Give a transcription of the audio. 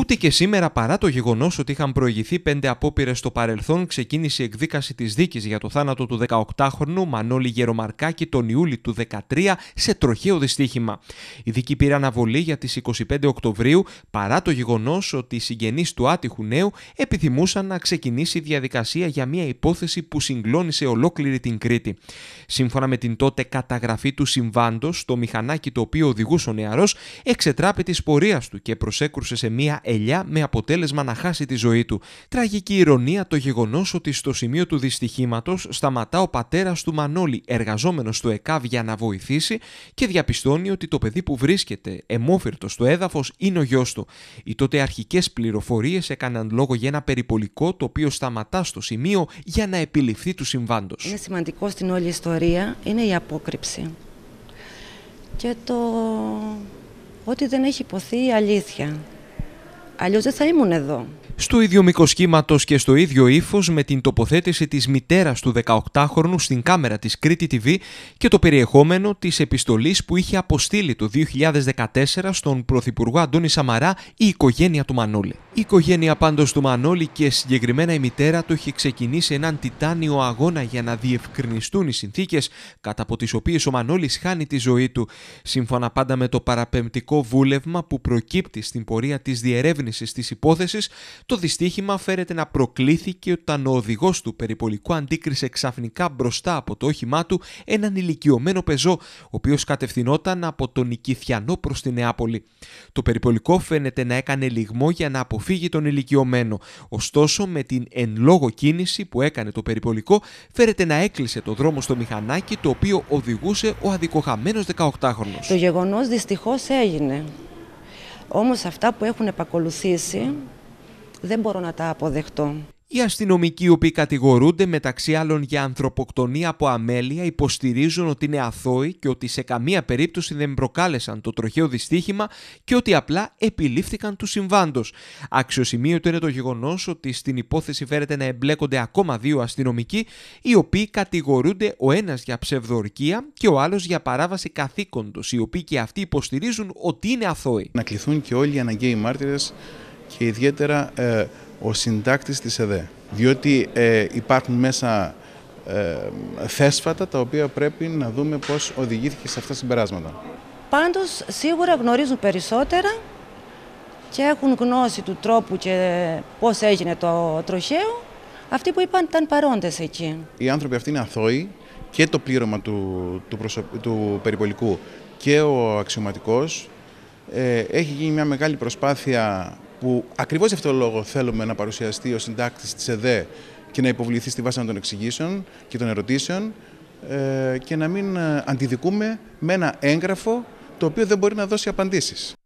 Ούτε και σήμερα, παρά το γεγονός ότι είχαν προηγηθεί πέντε απόπειρες στο παρελθόν, ξεκίνησε η εκδίκαση της δίκης για το θάνατο του 18χρονου Μανώλη Γερομαρκάκη τον Ιούλη του 2013 σε τροχαίο δυστύχημα. Η δίκη πήρε αναβολή για τις 25 Οκτωβρίου, παρά το γεγονός ότι οι συγγενείς του άτυχου νέου επιθυμούσαν να ξεκινήσει διαδικασία για μια υπόθεση που συγκλώνησε ολόκληρη την Κρήτη. Σύμφωνα με την τότε καταγραφή του συμβάντος, το μηχανάκι το οποίο οδηγούσε ο νεαρός εξετράπη της πορείας του και προσέκρουσε σε μια ελιά με αποτέλεσμα να χάσει τη ζωή του. Τραγική ηρωνία το γεγονός ότι στο σημείο του δυστυχήματος σταματά ο πατέρας του Μανώλη, εργαζόμενος στο ΕΚΑΒ για να βοηθήσει και διαπιστώνει ότι το παιδί που βρίσκεται εμόφυρτο στο έδαφος είναι ο γιος του. Οι τότε αρχικές πληροφορίες έκαναν λόγο για ένα περιπολικό το οποίο σταματά στο σημείο για να επιληφθεί του συμβάντος. Είναι σημαντικό στην όλη ιστορία είναι η απόκρυψη και το ότι δεν έχει υποθεί η αλήθεια. Αλλιώς δεν θα ήμουν εδώ. Στο ίδιο μήκος κύματος και στο ίδιο ύφος, με την τοποθέτηση της μητέρας του 18χρονου στην κάμερα της Κρήτη TV και το περιεχόμενο της επιστολής που είχε αποστείλει το 2014 στον Πρωθυπουργό Αντώνη Σαμαρά η οικογένεια του Μανώλη. Η οικογένεια πάντως του Μανώλη και συγκεκριμένα η μητέρα του είχε ξεκινήσει έναν τιτάνιο αγώνα για να διευκρινιστούν οι συνθήκες κατά από τις οποίες ο Μανώλης χάνει τη ζωή του. Σύμφωνα πάντα με το παραπεμπτικό βούλευμα που προκύπτει στην πορεία της διερεύνησης Της υπόθεσης. το δυστύχημα φέρεται να προκλήθηκε όταν ο οδηγός του περιπολικού αντίκρισε ξαφνικά μπροστά από το όχημά του έναν ηλικιωμένο πεζό, ο οποίος κατευθυνόταν από τον Νικηθιανό προ τη Νεάπολη. Το περιπολικό φαίνεται να έκανε λιγμό για να αποφύγει τον ηλικιωμένο. Ωστόσο, με την εν λόγω κίνηση που έκανε το περιπολικό, φέρεται να έκλεισε το δρόμο στο μηχανάκι το οποίο οδηγούσε ο αδικοχαμενο 18 18χρονο Το γεγονός δυστυχώς έγινε. Όμως αυτά που έχουν επακολουθήσει δεν μπορώ να τα αποδεχτώ. Οι αστυνομικοί οι οποίοι κατηγορούνται μεταξύ άλλων για ανθρωποκτονία από αμέλεια υποστηρίζουν ότι είναι αθώοι και ότι σε καμία περίπτωση δεν προκάλεσαν το τροχαίο δυστύχημα και ότι απλά επιλήφθηκαν του συμβάντος. Αξιοσημείωτο είναι το γεγονός ότι στην υπόθεση φέρεται να εμπλέκονται ακόμα δύο αστυνομικοί οι οποίοι κατηγορούνται ο ένας για ψευδορκία και ο άλλος για παράβαση καθήκοντος, οι οποίοι και αυτοί υποστηρίζουν ότι είναι αθώοι. Να κληθούν και όλοι οι αναγκαίοι μάρτυρες και ιδιαίτερα. Ε, ο συντάκτης της ΕΔΕ. Διότι ε, υπάρχουν μέσα ε, θέσφατα τα οποία πρέπει να δούμε πώς οδηγήθηκε σε αυτά τα συμπεράσματα. Πάντως σίγουρα γνωρίζουν περισσότερα και έχουν γνώση του τρόπου και πώς έγινε το τροχαίο. Αυτοί που είπαν ήταν παρόντες εκεί. Οι άνθρωποι αυτοί είναι αθώοι και το πλήρωμα του, του, περιπολικού και ο αξιωματικός. Ε, έχει γίνει μια μεγάλη προσπάθεια που ακριβώς γι' αυτόν τον λόγο θέλουμε να παρουσιαστεί ο συντάκτης της ΕΔΕ και να υποβληθεί στη βάση των εξηγήσεων και των ερωτήσεων ε, και να μην ε, αντιδικούμε με ένα έγγραφο το οποίο δεν μπορεί να δώσει απαντήσεις.